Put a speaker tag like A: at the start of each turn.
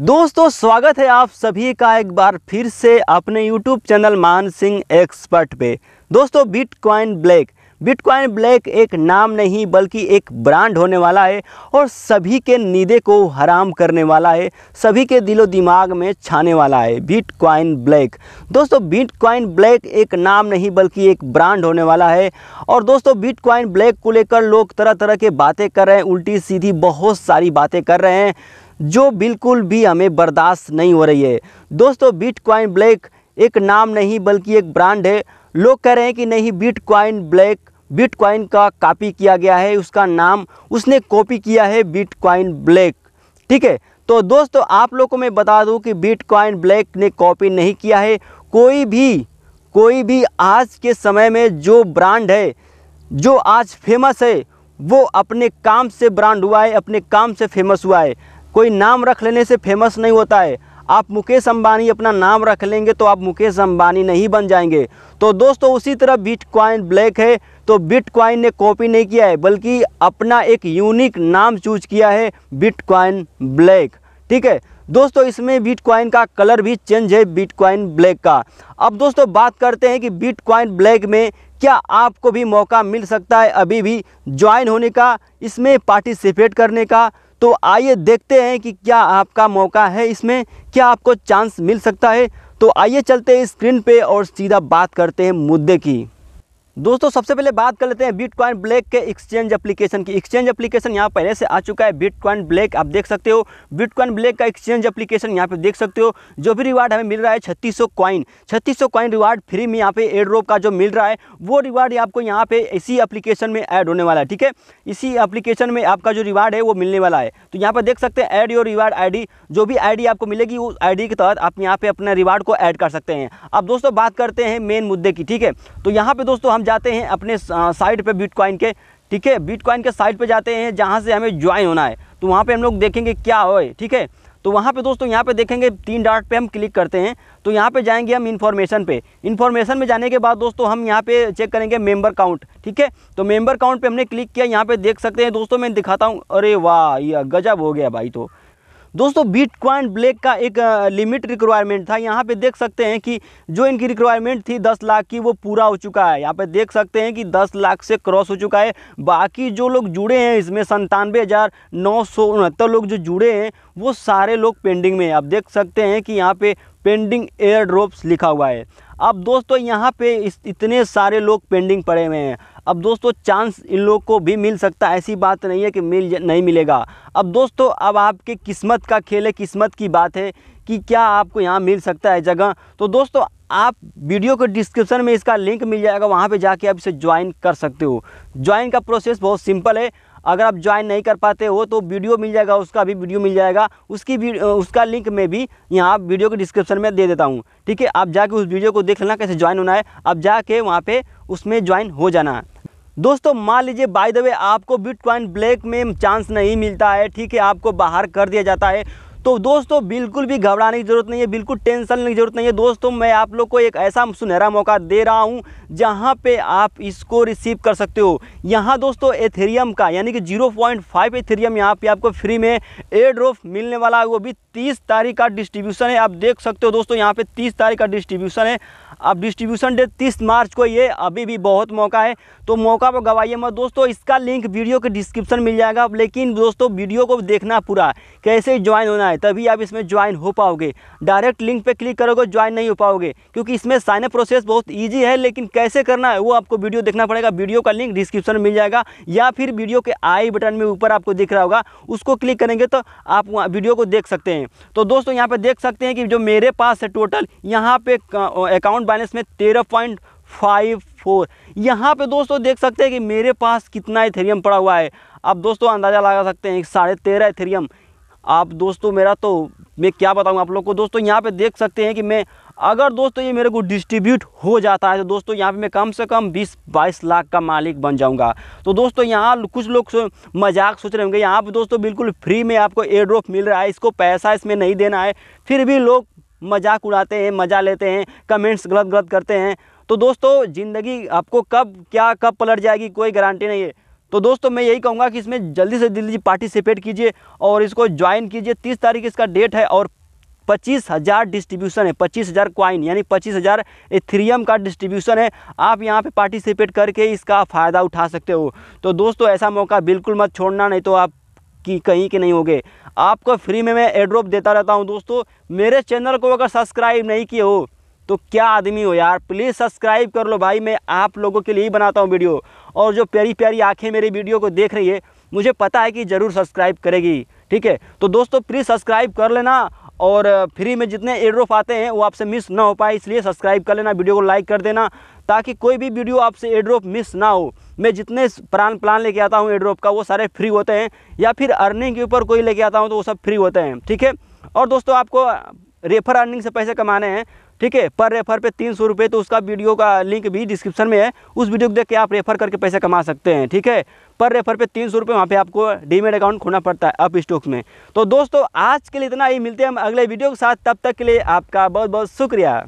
A: दोस्तों स्वागत है आप सभी का एक बार फिर से अपने यूट्यूब चैनल मान सिंह एक्सपर्ट पे दोस्तों बिटकॉइन ब्लैक बिटकॉइन ब्लैक एक नाम नहीं बल्कि एक ब्रांड होने वाला है और सभी के नीदे को हराम करने वाला है सभी के दिलो दिमाग में छाने वाला है बिटकॉइन ब्लैक दोस्तों बिटकॉइन ब्लैक एक नाम नहीं बल्कि एक ब्रांड होने वाला है और दोस्तों बिटकॉइन ब्लैक को लेकर लोग तरह तरह के बातें कर रहे हैं उल्टी सीधी बहुत सारी बातें कर रहे हैं जो बिल्कुल भी हमें बर्दाश्त नहीं हो रही है दोस्तों बिटकॉइन ब्लैक एक नाम नहीं बल्कि एक ब्रांड है लोग कह रहे हैं कि नहीं बिटकॉइन ब्लैक बिटकॉइन का कॉपी किया गया है उसका नाम उसने कॉपी किया है बिटकॉइन ब्लैक ठीक है तो दोस्तों आप लोग को मैं बता दूं कि बिटकॉइन ब्लैक ने कॉपी नहीं किया है कोई भी कोई भी आज के समय में जो ब्रांड है जो आज फेमस है वो अपने काम से ब्रांड हुआ है अपने काम से फेमस हुआ है कोई नाम रख लेने से फेमस नहीं होता है आप मुकेश अंबानी अपना नाम रख लेंगे तो आप मुकेश अंबानी नहीं बन जाएंगे तो दोस्तों उसी तरह बिटकॉइन ब्लैक है तो बिटकॉइन ने कॉपी नहीं किया है बल्कि अपना एक यूनिक नाम चूज किया है बिटकॉइन ब्लैक ठीक है दोस्तों इसमें बिटकॉइन का कलर भी चेंज है बिटकॉइन ब्लैक का अब दोस्तों बात करते हैं कि बिटकॉइन ब्लैक में क्या आपको भी मौका मिल सकता है अभी भी ज्वाइन होने का इसमें पार्टिसिपेट करने का तो आइए देखते हैं कि क्या आपका मौका है इसमें क्या आपको चांस मिल सकता है तो आइए चलते हैं स्क्रीन पे और सीधा बात करते हैं मुद्दे की दोस्तों सबसे पहले बात कर लेते हैं बिटकॉइन ब्लैक के एक्सचेंज एप्लीकेशन की एक्सचेंज एप्लीकेशन यहाँ पहले से आ चुका है बिटकॉइन ब्लैक आप देख सकते हो बिटकॉइन ब्लैक का एक्सचेंज एप्लीकेशन यहाँ पे देख सकते हो जो भी रिवार्ड हमें मिल रहा है छत्तीस सौ कॉइन छत्तीस सौ कॉइन रिवार्ड फ्री में यहाँ पे एड रोप का जो मिल रहा है वो रिवार्ड आपको यहाँ पे इसी एप्लीकेशन में ऐड होने वाला है ठीक है इसी एप्लीकेशन में आपका जो रिवार्ड है वो मिलने वाला है तो यहाँ पर देख सकते हैं एड योर रिवार्ड आई जो भी आई आपको मिलेगी उस आई के तहत आप यहाँ पे अपने रिवार्ड को ऐड कर सकते हैं अब दोस्तों बात करते हैं मेन मुद्दे की ठीक है तो यहाँ पे दोस्तों हम जाते हैं अपने साइट पे बिटकॉइन के ठीक है बिटकॉइन के साइट पे जाते हैं जहाँ से हमें ज्वाइन होना है तो वहाँ पे हम लोग देखेंगे क्या हो ठीक है तो वहाँ पे दोस्तों यहाँ पे देखेंगे तीन डॉट पे हम क्लिक करते हैं तो यहाँ पे जाएंगे हम इन्फॉर्मेशन पे इन्फॉर्मेशन में जाने के बाद दोस्तों हम यहाँ पे चेक करेंगे मेंबर काउंट ठीक है तो मेंबर काउंट पे हमने क्लिक किया यहाँ पे देख सकते हैं दोस्तों मैं दिखाता हूँ अरे वाह ये गजब हो गया भाई तो दोस्तों बीट क्वाइंट ब्लैक का एक लिमिट रिक्वायरमेंट था यहाँ पे देख सकते हैं कि जो इनकी रिक्वायरमेंट थी दस लाख की वो पूरा हो चुका है यहाँ पे देख सकते हैं कि दस लाख से क्रॉस हो चुका है बाकी जो लोग जुड़े हैं इसमें संतानवे हज़ार नौ सौ उनहत्तर लोग जो जुड़े हैं वो सारे लोग पेंडिंग में हैं आप देख सकते हैं कि यहाँ पर पेंडिंग एयर ड्रॉप्स लिखा हुआ है अब दोस्तों यहाँ पे इस इतने सारे लोग पेंडिंग पड़े हुए हैं अब दोस्तों चांस इन लोग को भी मिल सकता है ऐसी बात नहीं है कि मिल नहीं मिलेगा अब दोस्तों अब आपके किस्मत का खेल है किस्मत की बात है कि क्या आपको यहाँ मिल सकता है जगह तो दोस्तों आप वीडियो के डिस्क्रिप्शन में इसका लिंक मिल जाएगा वहाँ पे जाके आप इसे ज्वाइन कर सकते हो ज्वाइन का प्रोसेस बहुत सिंपल है अगर आप ज्वाइन नहीं कर पाते हो तो वीडियो मिल जाएगा उसका भी वीडियो मिल जाएगा उसकी भी उसका लिंक मैं भी यहाँ वीडियो के डिस्क्रिप्शन में दे देता हूँ ठीक है आप जाके उस वीडियो को देख लेना कैसे ज्वाइन होना है आप जाके वहाँ पर उसमें ज्वाइन हो जाना है दोस्तों मान लीजिए बाय द वे आपको बिटकॉइन ब्लैक में चांस नहीं मिलता है ठीक है आपको बाहर कर दिया जाता है तो दोस्तों बिल्कुल भी घबराने की ज़रूरत नहीं है बिल्कुल टेंशन लेने की ज़रूरत नहीं है दोस्तों मैं आप लोग को एक ऐसा सुनहरा मौका दे रहा हूँ जहाँ पे आप इसको रिसीव कर सकते हो यहाँ दोस्तों एथेरियम का यानी कि 0.5 एथेरियम यहाँ पे आपको फ्री में एयर ड्रॉप मिलने वाला है वो भी तीस तारीख का डिस्ट्रीब्यूशन है आप देख सकते हो दोस्तों यहाँ पे तीस तारीख का डिस्ट्रीब्यूशन है अब डिस्ट्रीब्यूशन डेट तीस मार्च को ये अभी भी बहुत मौका है तो मौका पर गवाइए मत दोस्तों इसका लिंक वीडियो के डिस्क्रिप्शन मिल जाएगा लेकिन दोस्तों वीडियो को देखना पूरा कैसे ज्वाइन होना है तभी आप इसमें ज्वाइन हो पाओगे डायरेक्ट लिंक पर क्लिक करोगे ज्वाइन नहीं हो पाओगे क्योंकि इसमें साइनअप प्रोसेस बहुत ईजी है लेकिन कैसे करना है वो आपको वीडियो देखना पड़ेगा वीडियो का लिंक डिस्क्रिप्शन मिल जाएगा या फिर वीडियो के आई बटन में ऊपर आपको दिख रहा होगा उसको क्लिक करेंगे तो आप वीडियो को देख सकते हैं हैं तो दोस्तों यहाँ पे देख सकते हैं कि जो मेरे पास है टोटल यहाँ पे अकाउंट बैलेंस में तेरह पॉइंट फाइव फोर यहाँ पर दोस्तों देख सकते हैं कि मेरे पास कितना इथेरियम पड़ा हुआ है आप दोस्तों अंदाज़ा लगा सकते हैं साढ़े तेरह इथेरियम आप दोस्तों मेरा तो मैं क्या बताऊँ आप लोग को दोस्तों यहाँ पर देख सकते हैं कि मैं अगर दोस्तों ये मेरे को डिस्ट्रीब्यूट हो जाता है तो दोस्तों यहाँ पे मैं कम से कम 20-22 लाख का मालिक बन जाऊँगा तो दोस्तों यहाँ कुछ लोग सो, मजाक सोच रहे होंगे यहाँ पे दोस्तों बिल्कुल फ्री में आपको एयर ड्रॉप मिल रहा है इसको पैसा इसमें नहीं देना है फिर भी लोग मजाक उड़ाते हैं मज़ा लेते हैं कमेंट्स गलत गलत करते हैं तो दोस्तों ज़िंदगी आपको कब क्या कब पलट जाएगी कोई गारंटी नहीं है तो दोस्तों मैं यही कहूँगा कि इसमें जल्दी से जल्दी पार्टिसिपेट कीजिए और इसको ज्वाइन कीजिए तीस तारीख इसका डेट है और पच्चीस हज़ार डिस्ट्रीब्यूशन है पच्चीस हज़ार क्वाइन यानी पच्चीस हज़ार एथ्रियम का डिस्ट्रीब्यूशन है आप यहाँ पे पार्टिसिपेट करके इसका फ़ायदा उठा सकते हो तो दोस्तों ऐसा मौका बिल्कुल मत छोड़ना नहीं तो आप कि कहीं के नहीं होगे आपको फ्री में मैं एड्रॉप देता रहता हूँ दोस्तों मेरे चैनल को अगर सब्सक्राइब नहीं किए हो तो क्या आदमी हो यार प्लीज़ सब्सक्राइब कर लो भाई मैं आप लोगों के लिए ही बनाता हूँ वीडियो और जो प्यारी प्यारी आँखें मेरी वीडियो को देख रही है मुझे पता है कि ज़रूर सब्सक्राइब करेगी ठीक है तो दोस्तों प्लीज़ सब्सक्राइब कर लेना और फ्री में जितने एड्रोफ आते हैं वो आपसे मिस ना हो पाए इसलिए सब्सक्राइब कर लेना वीडियो को लाइक कर देना ताकि कोई भी वीडियो आपसे एड्रोप मिस ना हो मैं जितने प्लान प्लान लेके आता हूँ एड्रोप का वो सारे फ्री होते हैं या फिर अर्निंग के ऊपर कोई लेके आता हूँ तो वो सब फ्री होते हैं ठीक है और दोस्तों आपको रेफर अर्निंग से पैसे कमाने हैं ठीक है पर रेफर पे तीन सौ रुपये तो उसका वीडियो का लिंक भी डिस्क्रिप्शन में है उस वीडियो को देख के आप रेफर करके पैसे कमा सकते हैं ठीक है पर रेफर पे तीन सौ रुपये वहाँ पर आपको डीमेट अकाउंट खोना पड़ता है अप स्टॉक्स में तो दोस्तों आज के लिए इतना ही मिलते हैं हम अगले वीडियो के साथ तब तक के लिए आपका बहुत बहुत शुक्रिया